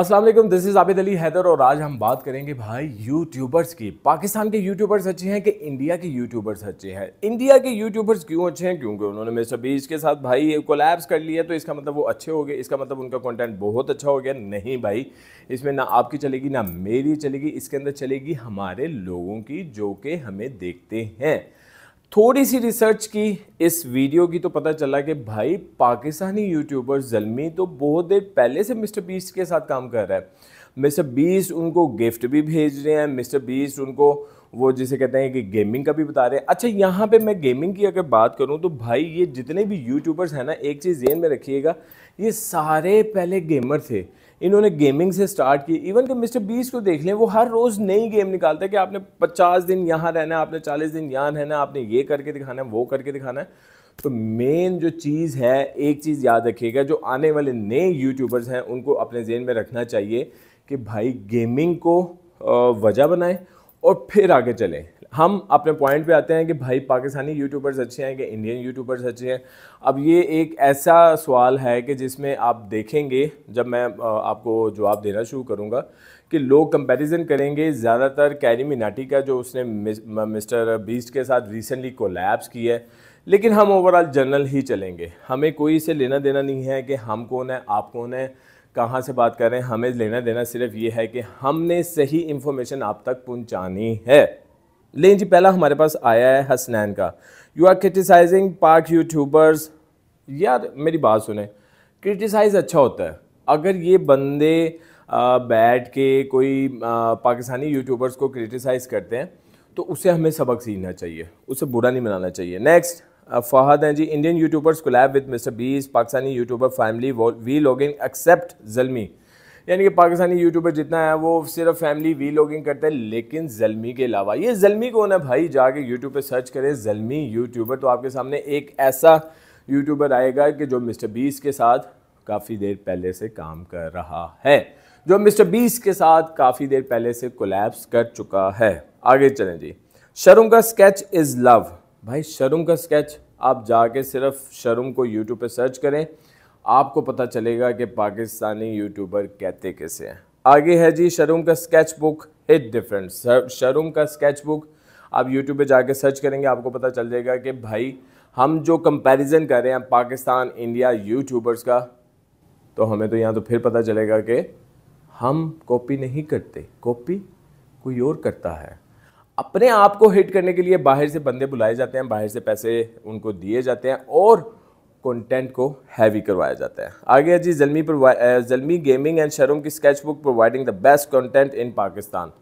Aslam this is Abid Ali Haider और आज हम बात करेंगे भाई यूट्यूबर्स की पाकिस्तान के यूट्यूबर्स अच्छे हैं कि इंडिया के यूट्यूबर्स अच्छे हैं इंडिया के यूट्यूबर्स क्यों अच्छे हैं क्योंकि उन्होंने मिस्टर बीज के साथ भाई कोलैब्स कर लिया तो इसका मतलब वो अच्छे हो गए इसका मतलब उनका कंटेंट बहुत अच्छा हो गया नहीं भाई इसमें ना आपकी चलेगी ना मेरी चलेगी इसके अंदर चलेगी हमारे लोगों की जो कि हमें देखते हैं थोड़ी सी रिसर्च की इस वीडियो की तो पता चला कि भाई पाकिस्तानी यूट्यूबर जलमी तो बहुत देर पहले से मिस्टर बीस के साथ काम कर रहा है मिस्टर बीस उनको गिफ्ट भी भेज रहे हैं मिस्टर बीस उनको वो जिसे कहते हैं कि गेमिंग का भी बता रहे हैं अच्छा यहाँ पे मैं गेमिंग की अगर बात करूँ तो भाई ये जितने भी यूट्यूबर्स हैं ना एक चीज़ जेन में रखिएगा ये सारे पहले गेमर थे इन्होंने गेमिंग से स्टार्ट की इवन कि मिस्टर बीस को देख लें वो हर रोज़ नई गेम निकालते हैं कि आपने पचास दिन यहाँ रहना है आपने चालीस दिन यहाँ रहना है आपने ये करके दिखाना है वो करके दिखाना है तो मेन जो चीज़ है एक चीज़ याद रखिएगा जो आने वाले नए यूट्यूबर्स हैं उनको अपने जेन में रखना चाहिए कि भाई गेमिंग को वजह बनाएं और फिर आगे चलें हम अपने पॉइंट पे आते हैं कि भाई पाकिस्तानी यूट्यूबर्स अच्छे हैं कि इंडियन यूट्यूबर्स अच्छे हैं अब ये एक ऐसा सवाल है कि जिसमें आप देखेंगे जब मैं आपको जवाब देना शुरू करूँगा कि लोग कंपैरिजन करेंगे ज़्यादातर कैरी मिनाटी का जो उसने मिस्टर बीस्ट के साथ रिसेंटली कोलैप्स की है लेकिन हम ओवरऑल जनरल ही चलेंगे हमें कोई इसे लेना देना नहीं है कि हम कौन है आप कौन है कहाँ से बात कर रहे हैं हमें लेना देना सिर्फ ये है कि हमने सही इन्फॉर्मेशन आप तक पहुँचानी है लेकिन जी पहला हमारे पास आया है हसनैन का you are criticising Pak YouTubers यार मेरी बात सुने क्रिटिसाइज़ अच्छा होता है अगर ये बंदे बैठ के कोई पाकिस्तानी यूट्यूबर्स को क्रिटिसाइज़ करते हैं तो उसे हमें सबक सीखना चाहिए उसे बुरा नहीं मनाना चाहिए नेक्स्ट फहद uh, हैं जी Indian YouTubers collab with mister Beast Pakistani YouTuber family vlogging except Jalmi यानी कि पाकिस्तानी यूट्यूबर जितना है वो सिर्फ फैमिली वी लॉगिंग करते हैं लेकिन जलमी के अलावा ये जलमी कौन है भाई जाके यूट्यूब पे सर्च करें जलमी यूट्यूबर तो आपके सामने एक ऐसा यूट्यूबर आएगा कि जो मिस्टर बीस के साथ काफ़ी देर पहले से काम कर रहा है जो मिस्टर बीस के साथ काफ़ी देर पहले से कोलैप्स कर चुका है आगे चलें जी शर्म का स्केच इज़ लव भाई शर्म का स्केच आप जाके सिर्फ शर्म को यूट्यूब पे सर्च करें आपको पता चलेगा कि पाकिस्तानी यूट्यूबर कहते कैसे हैं आगे है जी शर्म का sketchbook hit different Sharoom का स्केच बुक आप यूट्यूब पे जाके सर्च करेंगे आपको पता चल जाएगा कि भाई हम जो कंपैरिजन कर रहे हैं पाकिस्तान इंडिया यूट्यूबर्स का तो हमें तो यहाँ तो फिर पता चलेगा कि हम कॉपी नहीं करते कॉपी कोई और करता है अपने आप को हिट करने के लिए बाहर से बंदे बुलाए जाते हैं बाहर से पैसे उनको दिए जाते हैं और कंटेंट को हैवी करवाया जाता है आगे है जी जलमी जलमी गेमिंग एंड शरूम की sketchbook providing the best content in Pakistan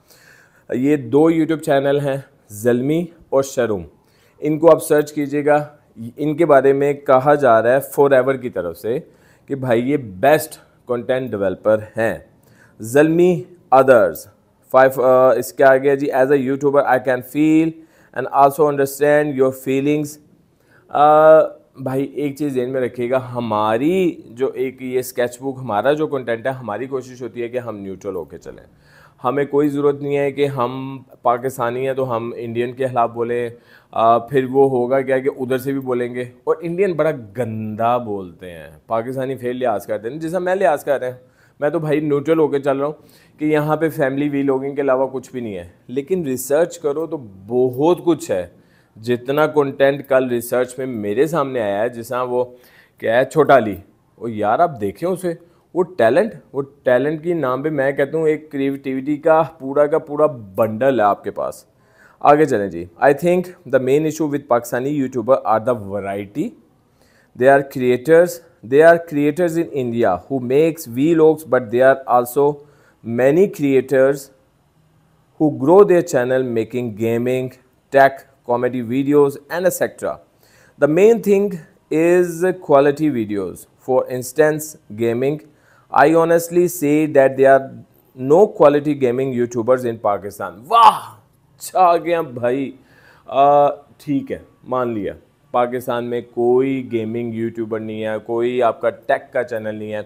ये दो यूट्यूब चैनल हैं जलमी और शरूम इनको आप सर्च कीजिएगा इनके बारे में कहा जा रहा है फॉर एवर की तरफ से कि भाई ये बेस्ट कंटेंट डेवलपर हैं जलमी अदर्स फाइव इसके आगे जी as a YouTuber I can feel and also understand your feelings भाई एक चीज़ जहन में रखिएगा हमारी जो एक ये स्केच बुक हमारा जो कंटेंट है हमारी कोशिश होती है कि हम न्यूट्रल होके चलें हमें कोई ज़रूरत नहीं है कि हम पाकिस्तानी हैं तो हम इंडियन के खिलाफ बोलें आ, फिर वो होगा क्या कि उधर से भी बोलेंगे और इंडियन बड़ा गंदा बोलते हैं पाकिस्तानी फिर लिहाज करते हैं जैसा मैं लिहाज कर रहे हैं मैं तो भाई न्यूट्रल होकर चल रहा हूँ कि यहाँ पे फैमिली वी लॉगिंग के अलावा कुछ भी नहीं है लेकिन रिसर्च करो तो बहुत कुछ है जितना कंटेंट कल रिसर्च में मेरे सामने आया है जिस वो क्या है छोटा ली वो यार आप देखें उसे वो टैलेंट वो टैलेंट के नाम पे मैं कहता हूँ एक क्रिएटिविटी का पूरा का पूरा बंडल है आपके पास आगे चलें जी I think the main issue with Pakistani YouTuber are the variety they are creators there are creators in India who makes vlogs but there are also many creators who grow their channel making gaming, tech, comedy videos and etc. The main thing is quality videos. For instance, gaming. I honestly say that there are no quality gaming YouTubers in Pakistan. Wow, छा गया भाई ठीक है पाकिस्तान में कोई gaming YouTuber नहीं है कोई आपका टेक का चैनल नहीं है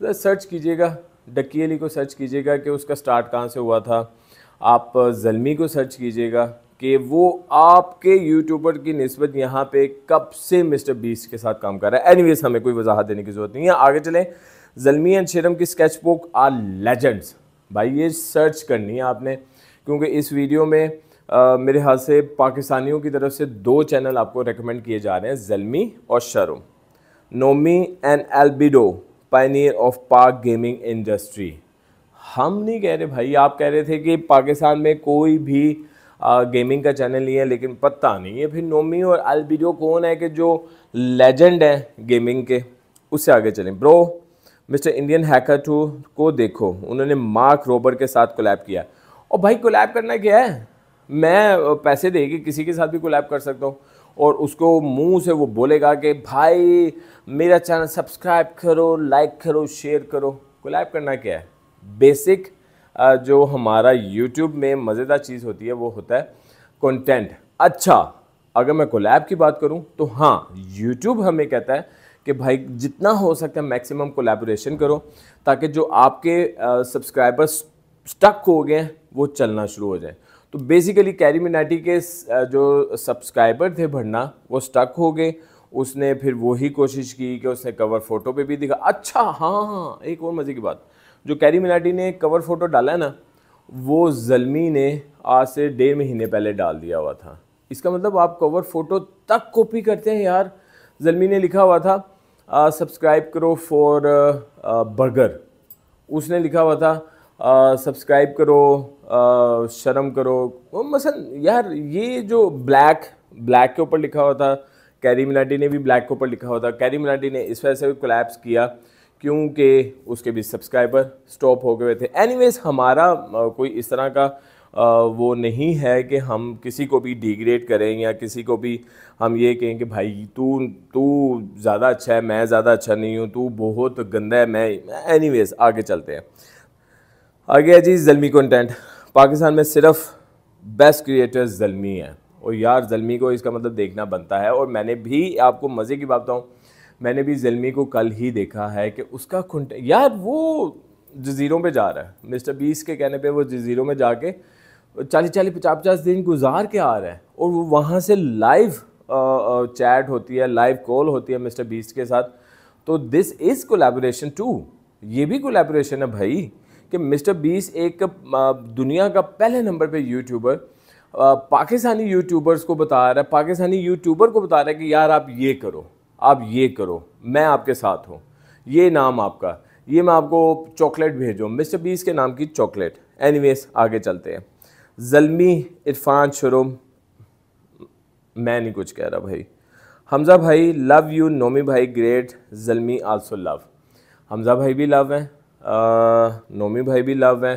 तो सर्च कीजिएगा डक्की अली को सर्च कीजिएगा कि उसका स्टार्ट कहाँ से हुआ था आप जलमी को सर्च कीजिएगा कि वो आपके यूट्यूबर की नस्बत यहाँ पे कब से मिस्टर बीस के साथ काम कर रहा है एनीवेज हमें कोई वजाहत देने की ज़रूरत नहीं है आगे चलें जलमी एंड शेरम की स्केच बुक आर लेजेंड्स भाई ये सर्च करनी है आपने क्योंकि इस वीडियो में मेरे हाथ से पाकिस्तानियों की तरफ से दो चैनल आपको रेकमेंड किए जा रहे हैं जलमी और शरुम नोमी एंड एल्बिडो pioneer of Pak gaming industry हम नहीं कह रहे भाई आप कह रहे थे कि पाकिस्तान में कोई भी आ, गेमिंग का चैनल नहीं है लेकिन पता नहीं है फिर नोमी और एल्बिडो कौन है कि जो लेजेंड है गेमिंग के उससे आगे चलें bro mister Indian hacker two को देखो उन्होंने मार्क रोबर के साथ कोलैब किया और भाई कोलैब करना क्या है मैं पैसे दे के किसी के साथ भी कोलैब कर सकता हूँ और उसको मुंह से वो बोलेगा कि भाई मेरा चैनल सब्सक्राइब करो लाइक करो शेयर करो कोलैब करना क्या है बेसिक जो हमारा यूट्यूब में मज़ेदार चीज़ होती है वो होता है कंटेंट अच्छा अगर मैं कोलैब की बात करूं तो हाँ यूट्यूब हमें कहता है कि भाई जितना हो सकता है मैक्सिमम कोलेबोरेशन करो ताकि जो आपके सब्सक्राइबर्स स्टक हो गए वो चलना शुरू हो जाए तो बेसिकली कैरी मिनाटी के जो सब्सक्राइबर थे भरना वो स्टक हो गए उसने फिर वही कोशिश की कि उसने कवर फ़ोटो पे भी दिखा अच्छा हाँ हाँ, हाँ एक और मज़े की बात जो कैरी मिनाटी ने कवर फ़ोटो डाला है ना वो जलमी ने आज से डेढ़ महीने पहले डाल दिया हुआ था इसका मतलब आप कवर फ़ोटो तक कॉपी करते हैं यार जलमी ने लिखा हुआ था सब्सक्राइब करो फॉर बर्गर उसने लिखा हुआ था सब्सक्राइब करो शर्म करो मसल यार ये जो ब्लैक ब्लैक के ऊपर लिखा हुआ था कैरी मिलाटी ने भी ब्लैक के ऊपर लिखा हुआ था कैरी मिलाटी ने इस वजह से भी कोलैप्स किया क्योंकि उसके भी सब्सक्राइबर स्टॉप हो गए थे एनीवेज हमारा कोई इस तरह का वो नहीं है कि हम किसी को भी डिग्रेड करें या किसी को भी हम ये कहें कि भाई तू तू ज़्यादा अच्छा है मैं ज़्यादा अच्छा नहीं हूँ तू बहुत गंदा है मैं एनीवेज आगे चलते हैं आगे है जी जलमी कंटेंट पाकिस्तान में सिर्फ बेस्ट क्रिएटर जलमी है और यार जलमी को इसका मतलब देखना बनता है और मैंने भी आपको मज़े की बात बताऊँ मैंने भी जलमी को कल ही देखा है कि उसका कंटेंट यार वो जजीरों पे जा रहा है मिस्टर बीस के कहने पे वो जजीरों में जाके चालीस चालीस पचास पचास दिन गुजार के आ रहा है और वो वहाँ से लाइव चैट होती है लाइव कॉल होती है मिस्टर बीस के साथ तो दिस इज़ कोलेबोरेशन टू ये भी कोलेबोरेशन है भाई कि मिस्टर बीस एक दुनिया का पहले नंबर पे यूट्यूबर पाकिस्तानी यूट्यूबर्स को बता रहा है पाकिस्तानी यूट्यूबर को बता रहा है कि यार आप ये करो आप ये करो मैं आपके साथ हूँ ये नाम आपका ये मैं आपको चॉकलेट भेजूँ मिस्टर बीस के नाम की चॉकलेट एनी आगे चलते हैं जलमी इरफान शुरुम मैं नहीं कुछ कह रहा भाई हमज़ा भाई लव यू नोमी भाई great Jalmi also love Hamza भाई भी लव हैं नोमी भाई भी लव है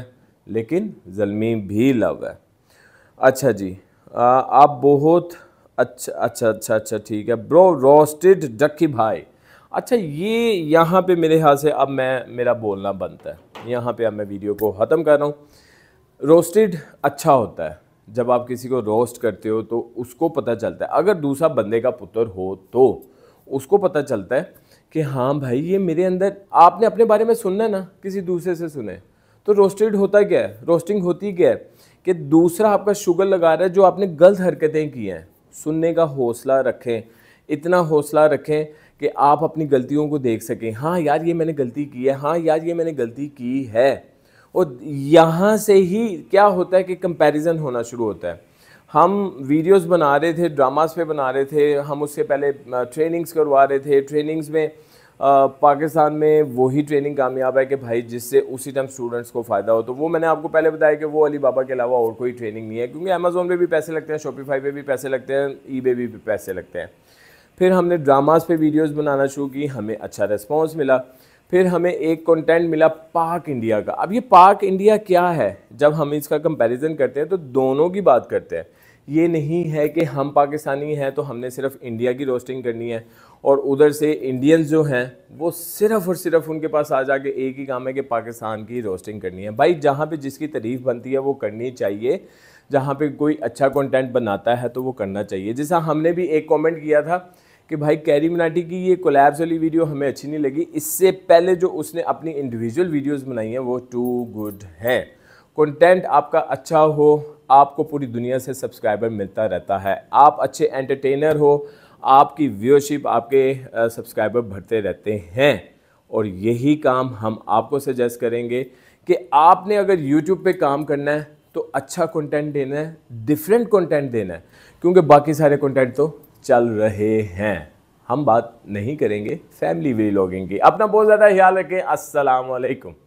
लेकिन जलमी भी लव है अच्छा जी आ, आप बहुत अच्छा अच्छा अच्छा अच्छा ठीक है ब्रो रोस्टेड डक्की भाई अच्छा ये यहाँ पे मेरे हाल से अब मैं मेरा बोलना बनता है यहाँ पे अब मैं वीडियो को ख़त्म कर रहा हूँ रोस्टेड अच्छा होता है जब आप किसी को रोस्ट करते हो तो उसको पता चलता है अगर दूसरा बंदे का पुत्र हो तो उसको पता चलता है कि हाँ भाई ये मेरे अंदर आपने अपने बारे में सुनना ना किसी दूसरे से सुने तो रोस्टेड होता क्या है रोस्टिंग होती क्या है कि दूसरा आपका शुगर लगा रहा है जो आपने गलत हरकतें की हैं सुनने का हौसला रखें इतना हौसला रखें कि आप अपनी गलतियों को देख सकें हाँ यार ये मैंने गलती की है हाँ यार ये मैंने गलती की है और यहाँ से ही क्या होता है कि कंपैरिजन होना शुरू होता है हम वीडियोस बना रहे थे ड्रामास पे बना रहे थे हम उससे पहले ट्रेनिंग्स करवा रहे थे ट्रेनिंग्स में पाकिस्तान में वही ट्रेनिंग कामयाब है कि भाई जिससे उसी टाइम स्टूडेंट्स को फ़ायदा हो तो वो मैंने आपको पहले बताया कि वो अली बाबा के अलावा और कोई ट्रेनिंग नहीं है क्योंकि अमेज़ोन पर भी पैसे लगते हैं शॉपीफाई पर भी पैसे लगते हैं ई पे भी पैसे लगते हैं फिर हमने ड्रामास पे वीडियोस बनाना शुरू की हमें अच्छा रिस्पॉन्स मिला फिर हमें एक कंटेंट मिला पाक इंडिया का अब ये पाक इंडिया क्या है जब हम इसका कंपैरिजन करते हैं तो दोनों की बात करते हैं ये नहीं है कि हम पाकिस्तानी हैं तो हमने सिर्फ इंडिया की रोस्टिंग करनी है और उधर से इंडियंस जो हैं वो सिर्फ और सिर्फ उनके पास आ जाके एक ही काम है कि पाकिस्तान की रोस्टिंग करनी है भाई जहाँ पे जिसकी तारीफ बनती है वो करनी चाहिए जहाँ पे कोई अच्छा कंटेंट बनाता है तो वो करना चाहिए जैसा हमने भी एक कमेंट किया था कि भाई कैरी मनाटी की ये कोलैब्स वाली वीडियो हमें अच्छी नहीं लगी इससे पहले जो उसने अपनी इंडिविजुअल वीडियोज़ बनाई हैं वो टू गुड है कंटेंट आपका अच्छा हो आपको पूरी दुनिया से सब्सक्राइबर मिलता रहता है आप अच्छे एंटरटेनर हो आपकी व्यूअरशिप आपके सब्सक्राइबर बढ़ते रहते हैं और यही काम हम आपको सजेस्ट करेंगे कि आपने अगर यूट्यूब पे काम करना है तो अच्छा कंटेंट देना है डिफरेंट कंटेंट देना है क्योंकि बाकी सारे कंटेंट तो चल रहे हैं हम बात नहीं करेंगे फैमिली वीलॉगिंग की अपना बहुत ज़्यादा ख्याल रखें असलकम